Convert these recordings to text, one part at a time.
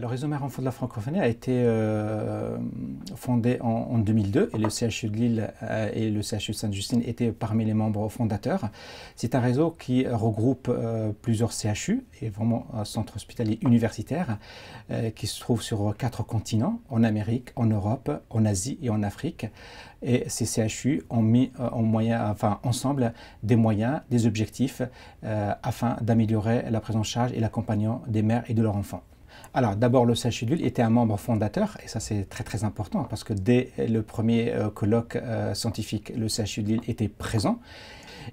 Le réseau Mère Enfants de la Francophonie a été euh, fondé en, 2002 et le CHU de Lille euh, et le CHU de Sainte-Justine étaient parmi les membres fondateurs. C'est un réseau qui regroupe euh, plusieurs CHU et vraiment un centre hospitalier universitaire qui se trouve sur quatre continents, en Amérique, en Europe, en Asie et en Afrique. Et ces CHU ont mis ensemble des moyens, des objectifs afin d'améliorer la prise en charge et l'accompagnement des mères et de leurs enfants. Alors d'abord, le CHU de était un membre fondateur, et ça c'est très très important, parce que dès le premier euh, colloque euh, scientifique, le CHU de était présent.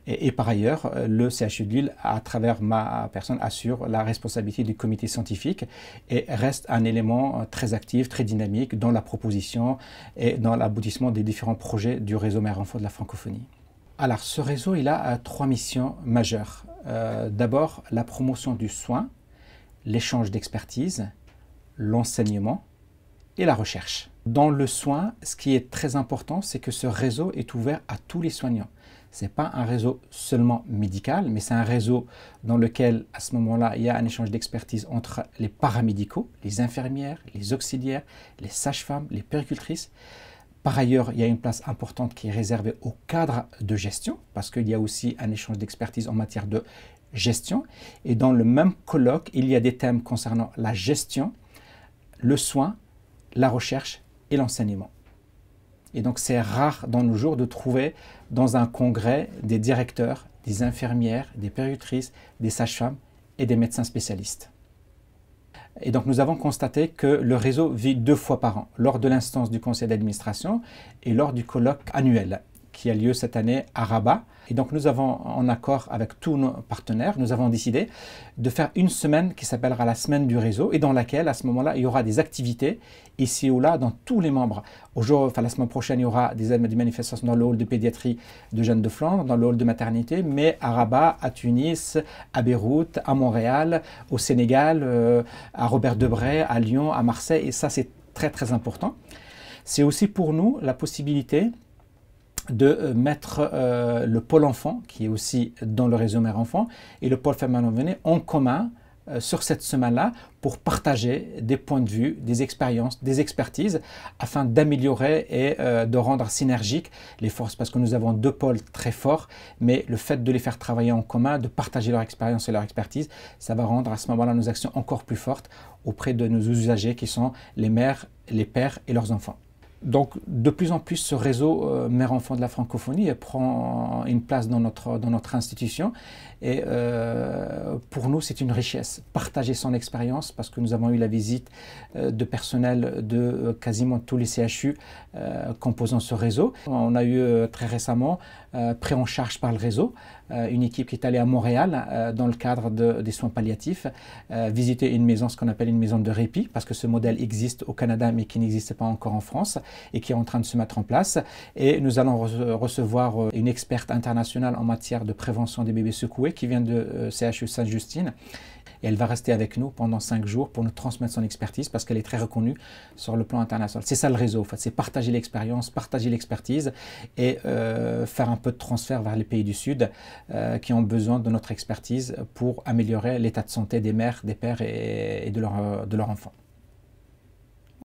Et, par ailleurs, euh, le CHU de à travers ma personne, assure la responsabilité du comité scientifique et reste un élément très actif, très dynamique dans la proposition et dans l'aboutissement des différents projets du réseau Mère Enfant de la francophonie. Alors, ce réseau, il a trois missions majeures. D'abord, la promotion du soin l'échange d'expertise, l'enseignement et la recherche. Dans le soin, ce qui est très important, c'est que ce réseau est ouvert à tous les soignants. Ce n'est pas un réseau seulement médical, mais c'est un réseau dans lequel, à ce moment-là, il y a un échange d'expertise entre les paramédicaux, les infirmières, les auxiliaires, les sages-femmes, les péricultrices. Par ailleurs, il y a une place importante qui est réservée au cadre de gestion, parce qu'il y a aussi un échange d'expertise en matière de gestion. Et dans le même colloque, il y a des thèmes concernant la gestion, le soin, la recherche et l'enseignement. Et donc c'est rare dans nos jours de trouver dans un congrès des directeurs, des infirmières, des périutrices, des sages-femmes et des médecins spécialistes. Et donc nous avons constaté que le réseau vit deux fois par an, lors de l'instance du conseil d'administration et lors du colloque annuel qui a lieu cette année à Rabat. Et donc nous avons, en accord avec tous nos partenaires, nous avons décidé de faire une semaine qui s'appellera la semaine du réseau et dans laquelle, à ce moment-là, il y aura des activités ici ou là dans tous les membres. Aujourd'hui, enfin, la semaine prochaine, il y aura des, manifestations dans le hall de pédiatrie de Jeanne de Flandre, dans le hall de maternité, mais à Rabat, à Tunis, à Beyrouth, à Montréal, au Sénégal, euh, à Robert Debray, à Lyon, à Marseille. Et ça, c'est très très important. C'est aussi pour nous la possibilité de euh, mettre euh, le pôle enfant, qui est aussi dans le réseau mère-enfant, et le pôle femme en en commun euh, sur cette semaine-là pour partager des points de vue, des expériences, des expertises, afin d'améliorer et de rendre synergiques les forces, parce que nous avons deux pôles très forts, mais le fait de les faire travailler en commun, de partager leur expérience et leur expertise, ça va rendre à ce moment-là nos actions encore plus fortes auprès de nos usagers qui sont les mères, les pères et leurs enfants donc, de plus en plus, ce réseau euh, mère-enfant de la francophonie prend une place dans notre, dans notre institution. Et euh, pour nous, c'est une richesse. Partager son expérience, parce que nous avons eu la visite euh, de personnel de euh, quasiment tous les CHU euh, composant ce réseau. On a eu très récemment, pris en charge par le réseau, une équipe qui est allée à Montréal dans le cadre des soins palliatifs, visiter une maison, ce qu'on appelle une maison de répit, parce que ce modèle existe au Canada, mais qui n'existe pas encore en France, et qui est en train de se mettre en place. Et nous allons recevoir une experte internationale en matière de prévention des bébés secoués, qui vient de CHU Saint Justine. Et elle va rester avec nous pendant cinq jours pour nous transmettre son expertise parce qu'elle est très reconnue sur le plan international. C'est ça le réseau, fait. c'est partager l'expérience, partager l'expertise et euh, faire un peu de transfert vers les pays du Sud euh, qui ont besoin de notre expertise pour améliorer l'état de santé des mères, des pères et, euh, de leurs enfants.